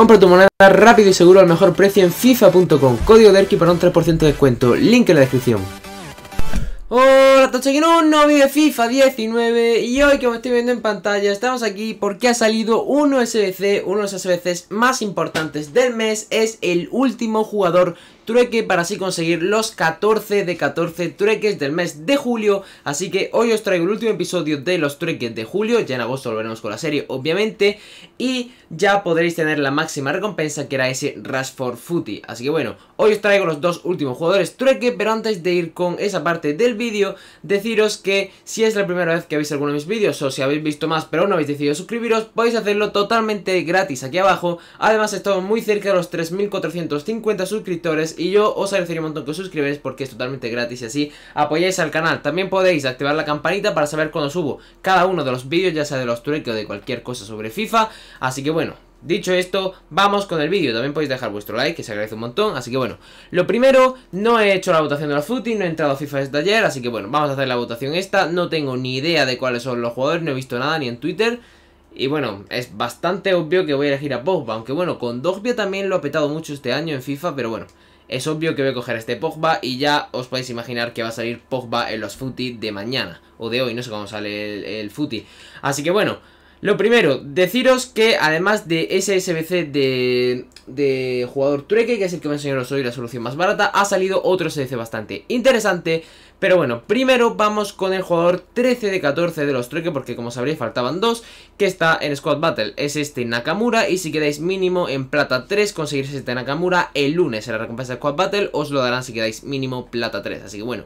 Compra tu moneda rápido y seguro al mejor precio en FIFA.com. Código DERKI para un 3% de descuento. Link en la descripción. Hola, tocha aquí en un nuevo vídeo de FIFA 19 y hoy como estoy viendo en pantalla estamos aquí porque ha salido un SBC, uno de los SBCs más importantes del mes, es el último jugador trueque para así conseguir los 14 de 14 trueques del mes de julio. Así que hoy os traigo el último episodio de los trueques de julio. Ya en agosto volveremos con la serie, obviamente. Y ya podréis tener la máxima recompensa que era ese Rashford Footy. Así que bueno, hoy os traigo los dos últimos jugadores trueque. Pero antes de ir con esa parte del vídeo, deciros que si es la primera vez que veis alguno de mis vídeos o si habéis visto más pero aún no habéis decidido suscribiros, podéis hacerlo totalmente gratis aquí abajo. Además estamos muy cerca de los 3.450 suscriptores y yo os oh, agradecería un montón que os suscribáis porque es totalmente gratis y así apoyáis al canal. También podéis activar la campanita para saber cuando subo cada uno de los vídeos, ya sea de los trueques o de cualquier cosa sobre FIFA. Así que bueno, Dicho esto, vamos con el vídeo. También podéis dejar vuestro like, que se agradece un montón. Así que bueno, lo primero, no he hecho la votación de la footy, no he entrado a FIFA desde ayer. Así que bueno, vamos a hacer la votación esta. No tengo ni idea de cuáles son los jugadores, no he visto nada ni en Twitter. Y bueno, es bastante obvio que voy a elegir a Pogba. Aunque bueno, con Dogbia también lo ha petado mucho este año en FIFA, pero bueno. Es obvio que voy a coger este Pogba y ya os podéis imaginar que va a salir Pogba en los footy de mañana o de hoy, no sé cómo sale el, el Así que bueno, lo primero, deciros que además de ese de, de jugador trueque, que es el que me enseñaros hoy la solución más barata, ha salido otro SBC bastante interesante. Pero bueno, primero vamos con el jugador 13 de 14 de los trueque, porque como sabréis faltaban dos, que está en Squad Battle. Es este Nakamura, y si quedáis mínimo en plata 3, conseguiréis este Nakamura el lunes en la recompensa de Squad Battle, os lo darán si quedáis mínimo plata 3. Así que bueno,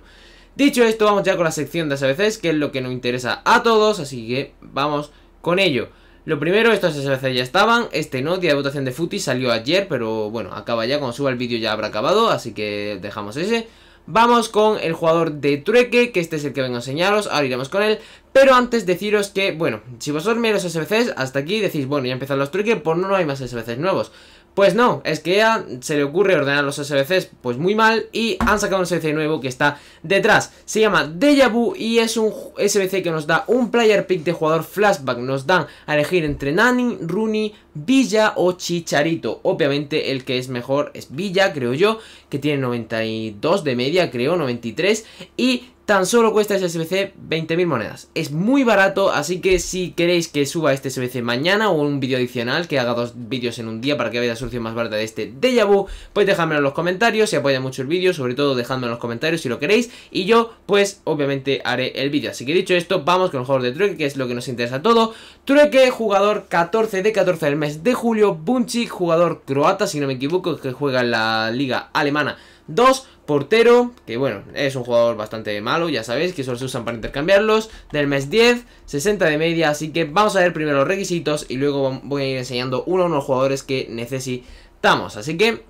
dicho esto, vamos ya con la sección de SBCs, que es lo que nos interesa a todos, así que vamos... Con ello, lo primero, estos SBC ya estaban, este no, día de votación de Futi salió ayer, pero bueno, acaba ya, cuando suba el vídeo ya habrá acabado, así que dejamos ese. Vamos con el jugador de trueque, que este es el que vengo a enseñaros, ahora iremos con él, pero antes deciros que, bueno, si vosotros miráis los SBCs, hasta aquí decís, bueno, ya empezaron los truques, por pues no, no hay más SBCs nuevos. Pues no, es que ya se le ocurre ordenar los SBCs pues muy mal y han sacado un SBC nuevo que está detrás. Se llama Deja y es un SBC que nos da un player pick de jugador flashback. Nos dan a elegir entre Nani, Rooney, Villa o Chicharito. Obviamente el que es mejor es Villa, creo yo, que tiene 92 de media, creo, 93. Y Tan solo cuesta ese SBC 20.000 monedas. Es muy barato, así que si queréis que suba este SBC mañana o un vídeo adicional, que haga dos vídeos en un día para que veáis la solución más barata de este Deja Vu, pues dejadmelo en los comentarios, si apoya mucho el vídeo, sobre todo dejando en los comentarios si lo queréis. Y yo, pues, obviamente haré el vídeo. Así que dicho esto, vamos con el jugador de truque, que es lo que nos interesa a todo. Trueque, jugador 14 de 14 del mes de julio. Bunchi, jugador croata, si no me equivoco, que juega en la liga alemana 2. Portero, que bueno, es un jugador bastante malo, ya sabéis que solo se usan para intercambiarlos. Del mes 10, 60 de media, así que vamos a ver primero los requisitos y luego voy a ir enseñando uno a uno los jugadores que necesitamos. Así que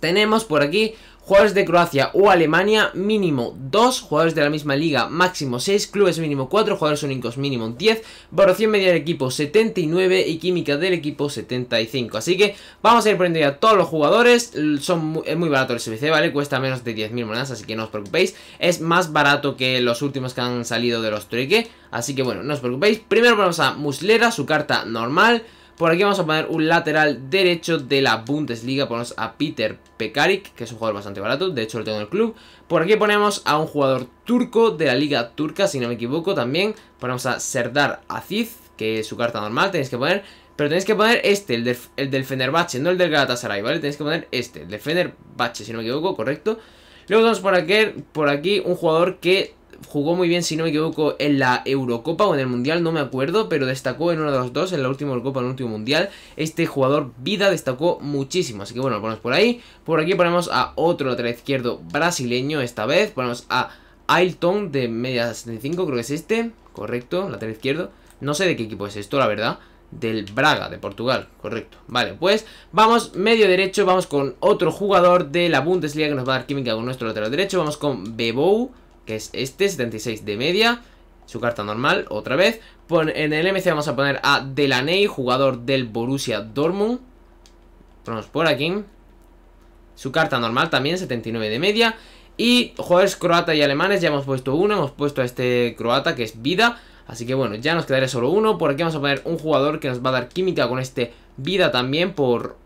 tenemos por aquí jugadores de Croacia o Alemania mínimo 2, jugadores de la misma liga máximo 6, clubes mínimo 4, jugadores únicos mínimo 10, valoración media del equipo 79 y química del equipo 75. Así que vamos a ir poniendo ya todos los jugadores, son muy, es muy barato el SBC, ¿vale? Cuesta menos de 10.000 monedas, así que no os preocupéis, es más barato que los últimos que han salido de los trueque, así que bueno, no os preocupéis. Primero vamos a Muslera, su carta normal. Por aquí vamos a poner un lateral derecho de la Bundesliga. Ponemos a Peter Pekarik, que es un jugador bastante barato. De hecho, lo tengo en el club. Por aquí ponemos a un jugador turco de la Liga Turca, si no me equivoco también. Ponemos a Serdar Aziz, que es su carta normal. Tenéis que poner... Pero tenéis que poner este, el, de, el del Fenerbahce, no el del Galatasaray, ¿vale? Tenéis que poner este, el del Fenerbahce, si no me equivoco, correcto. Luego tenemos por aquí, por aquí un jugador que jugó muy bien, si no me equivoco, en la Eurocopa o en el Mundial, no me acuerdo, pero destacó en uno de los dos, en la última Eurocopa, en el último Mundial. Este jugador vida destacó muchísimo, así que bueno, lo ponemos por ahí. Por aquí ponemos a otro lateral izquierdo brasileño esta vez, ponemos a Ailton de media 75, creo que es este, correcto, lateral izquierdo. No sé de qué equipo es esto, la verdad del Braga, de Portugal, correcto. Vale, pues vamos medio derecho, vamos con otro jugador de la Bundesliga que nos va a dar química con nuestro lateral derecho, vamos con Bebou, que es este, 76 de media, su carta normal, otra vez. En el MC vamos a poner a Delaney, jugador del Borussia Dortmund. Ponemos por aquí. Su carta normal también, 79 de media. Y jugadores croata y alemanes, ya hemos puesto uno, hemos puesto a este croata que es Vida. Así que bueno, ya nos quedaría solo uno. Por aquí vamos a poner un jugador que nos va a dar química con este Vida también por...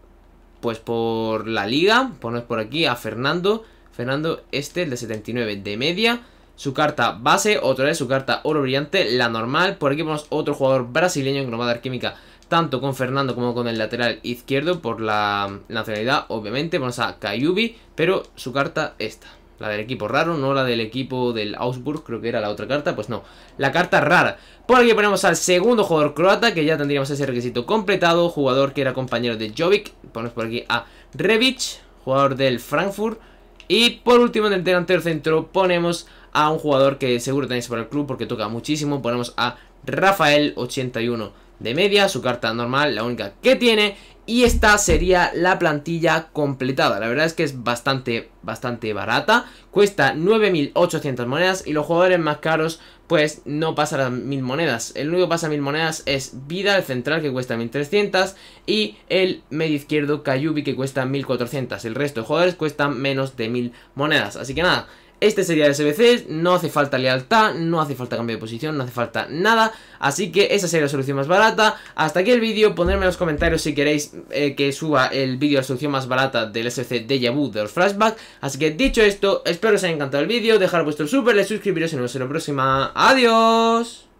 Pues por la liga, ponemos por aquí a Fernando Fernando este, el de 79 de media. Su carta base, otra vez su carta oro brillante, la normal. Por aquí ponemos otro jugador brasileño que nos va a dar química tanto con Fernando como con el lateral izquierdo por la nacionalidad, obviamente. Vamos a Kayubi, pero su carta esta. La del equipo raro, no la del equipo del Augsburg, creo que era la otra carta, pues no. La carta rara. Por aquí ponemos al segundo jugador croata, que ya tendríamos ese requisito completado. Jugador que era compañero de Jovic. Ponemos por aquí a Revic, jugador del Frankfurt. Y por último, del delantero centro ponemos a un jugador que seguro tenéis para el club porque toca muchísimo. Ponemos a Rafael, 81 de media, su carta normal, la única que tiene. Y esta sería la plantilla completada. La verdad es que es bastante, bastante barata. Cuesta 9.800 monedas y los jugadores más caros pues no pasarán 1.000 monedas. El único que pasa 1.000 monedas es Vida, el central que cuesta 1.300 y el medio izquierdo Kayubi que cuesta 1.400. El resto de jugadores cuestan menos de 1.000 monedas. Así que nada, este sería el SBC, no hace falta lealtad, no hace falta cambio de posición, no hace falta nada. Así que esa sería la solución más barata. Hasta aquí el vídeo, ponedme en los comentarios si queréis eh, que suba el vídeo de la solución más barata del SBC de Yabu de los flashbacks. Así que dicho esto, espero os haya encantado el vídeo, dejar vuestro super, like, suscribiros y nos vemos en la próxima. ¡Adiós!